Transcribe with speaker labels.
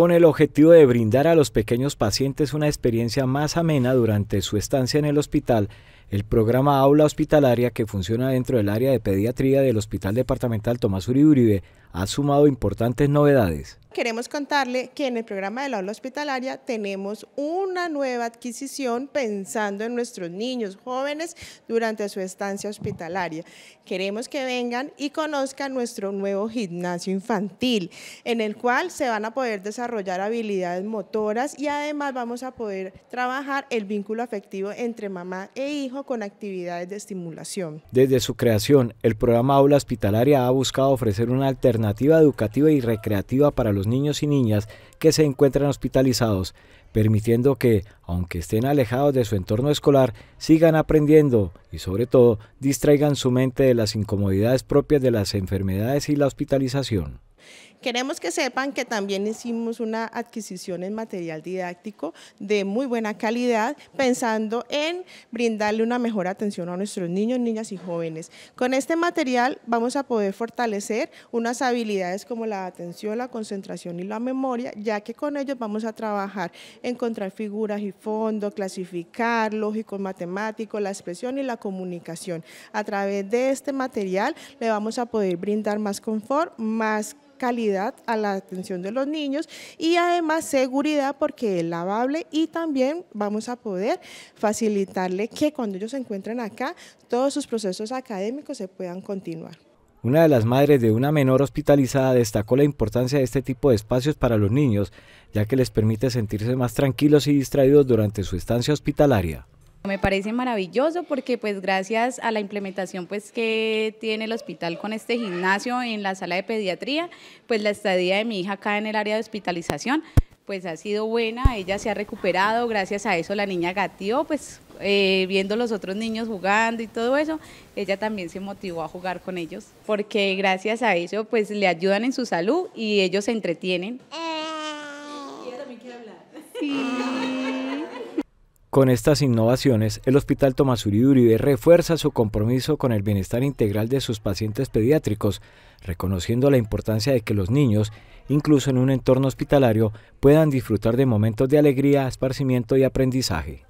Speaker 1: con el objetivo de brindar a los pequeños pacientes una experiencia más amena durante su estancia en el hospital el programa Aula Hospitalaria, que funciona dentro del área de pediatría del Hospital Departamental Tomás Uribe ha sumado importantes novedades.
Speaker 2: Queremos contarle que en el programa de aula hospitalaria tenemos una nueva adquisición pensando en nuestros niños jóvenes durante su estancia hospitalaria. Queremos que vengan y conozcan nuestro nuevo gimnasio infantil, en el cual se van a poder desarrollar habilidades motoras y además vamos a poder trabajar el vínculo afectivo entre mamá e hijo con actividades de estimulación.
Speaker 1: Desde su creación, el programa Aula Hospitalaria ha buscado ofrecer una alternativa educativa y recreativa para los niños y niñas que se encuentran hospitalizados, permitiendo que, aunque estén alejados de su entorno escolar, sigan aprendiendo y sobre todo distraigan su mente de las incomodidades propias de las enfermedades y la hospitalización.
Speaker 2: Queremos que sepan que también hicimos una adquisición en material didáctico de muy buena calidad, pensando en brindarle una mejor atención a nuestros niños, niñas y jóvenes. Con este material vamos a poder fortalecer unas habilidades como la atención, la concentración y la memoria, ya que con ellos vamos a trabajar encontrar figuras y fondos, clasificar, lógico, matemático, la expresión y la comunicación. A través de este material le vamos a poder brindar más confort, más calidad a la atención de los niños y además seguridad porque es lavable y también vamos a poder facilitarle que cuando ellos se encuentren acá, todos sus procesos académicos se puedan continuar.
Speaker 1: Una de las madres de una menor hospitalizada destacó la importancia de este tipo de espacios para los niños, ya que les permite sentirse más tranquilos y distraídos durante su estancia hospitalaria.
Speaker 3: Me parece maravilloso porque pues gracias a la implementación pues que tiene el hospital con este gimnasio en la sala de pediatría, pues la estadía de mi hija acá en el área de hospitalización pues ha sido buena, ella se ha recuperado, gracias a eso la niña gatió, pues eh, viendo los otros niños jugando y todo eso, ella también se motivó a jugar con ellos, porque gracias a eso pues le ayudan en su salud y ellos se entretienen. Eh.
Speaker 1: Con estas innovaciones, el Hospital Tomás refuerza su compromiso con el bienestar integral de sus pacientes pediátricos, reconociendo la importancia de que los niños, incluso en un entorno hospitalario, puedan disfrutar de momentos de alegría, esparcimiento y aprendizaje.